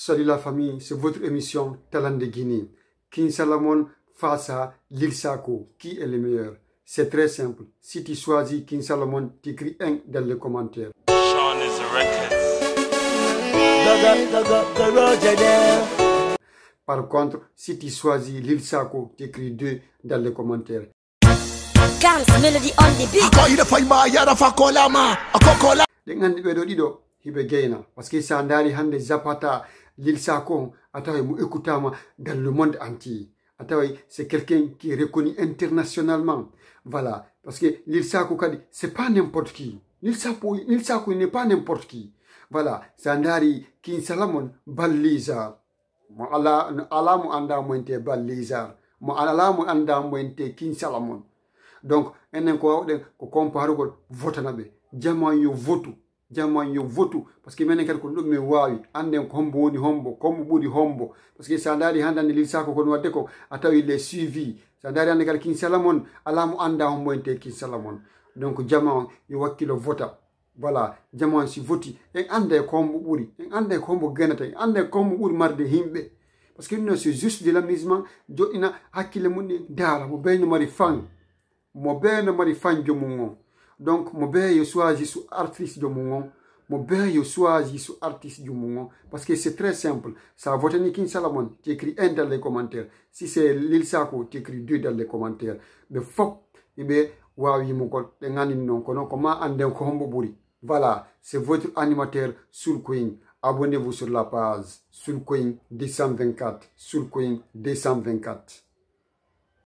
Salut la famille, c'est votre émission Talent de Guinée. King Salomon face à Lil Sako. Qui est le meilleur C'est très simple. Si tu choisis King Salomon, tu écris un dans les commentaires. Par contre, si tu choisis Lil Sako, tu écris deux dans les commentaires. Parce que zapata Lil Sakon, moi dans le monde entier. C'est quelqu'un qui est reconnu internationalement. Voilà. Parce que Lil Sako, c'est pas n'importe qui. L'île n'est pas n'importe qui. Voilà. Sandari, Kin Salamon, Baliza. ala mu anda Mwente Baliza. ala mu anda mwente Kin Salamon. Donc, enen ko ko comparo ko votanabe. jamo yo voto jamman yo votu par ce que minen kadi kono ɗum min wawi anden ko hombo woni hombo kombo ɓuuri hombo par ce que sa daari handande lilsako kono wadde ko a tawi les suivi sa daari hande kadi kinsala mon alamo anda homboyente kinsala mon donc jamman yo wakkilo vota voilà jamman si voti en ande ko hombo ɓuuri en ande ko hombo genata en ande ko hombo ɓuuri marde himɓe par ce que ɗum non c'est juste de lamisement joɗɗina hakkille mum ɗi daara mo beyno mari fan mo beyno mari fan jomum on donc mon bébé je suis artiste du monde. mon bébé soit artiste du monde. parce que c'est très simple ça votre Nikin salomon tu écris un dans les commentaires si c'est lil sako tu écris deux dans les commentaires mais fuck, il wawi mon ko de ngani non kono ko voilà c'est votre animateur Queen. abonnez-vous sur la page Queen 224 Queen 224